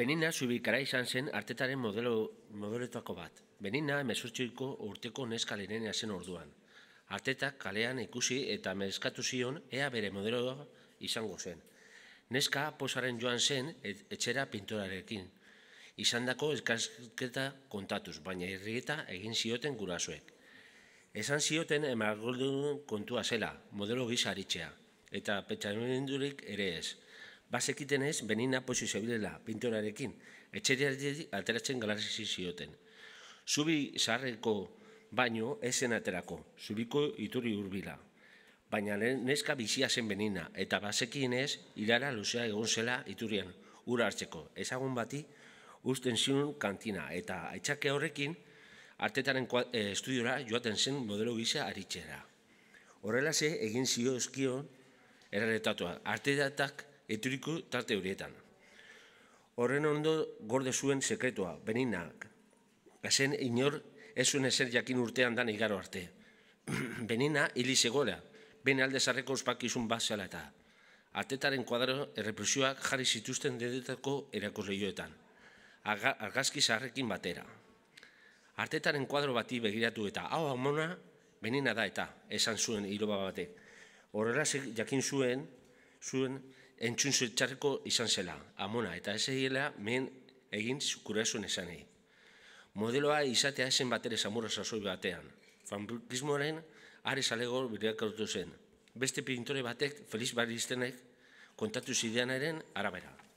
Benina zubikara izan zen artetaren modelo, modeletako bat. Benina mesurtsuiko urteko neska lirenea zen orduan. Artetak kalean ikusi eta mezkatu zion ea bere modelo izango zen. Neska posaren joan zen et, etxera pintorarekin. Izan dako eskazketa kontatuz, baina irrieta egin zioten gurasuek. Esan zioten emagoldun kontua zela, modelo gisa aritzea, eta petxamendurik ere ez. Bazekiten ez, benina posi zebilela pintorarekin, etxeriatik ateratzen galarazizi zioten. Zubi sarreko baino esen aterako, zubiko ituri hurbila. Baina neska bizia zen benina, eta bazekien ez, irara luzea egon zela iturian ura hartzeko. Ezagun bati, usten zinun kantina, eta aitzake horrekin, artetaren eh, estudiora joaten zen modelo bizea aritxera. Horrela egin zio eskion, erretatua. Artetatak, eturiko tarte horietan. Horren ondo gorde zuen sekretua, beninak. Ezen inor ez zuen ezer jakin urtean dan igaro arte. Benina hili zegoela, ben alde zarreko ospakizun bat zela eta. Atetaren kuadro errepresioak jarri zituzten dedetako joetan. Argazki zarrekin batera. Artetaren kuadro bati begiratu eta hau amona benina da eta esan zuen hiloba batek. Horrela jakin zuen, zuen, entzun zuetxarreko izan zela, amona, eta ez egilea men egin zukurasun esanei. Modeloa izatea esen batera zamurra zazoi batean. Fanbukismoaren are alego bireak zen. Beste pintore batek, Feliz barriztenek kontatu zidean arabera.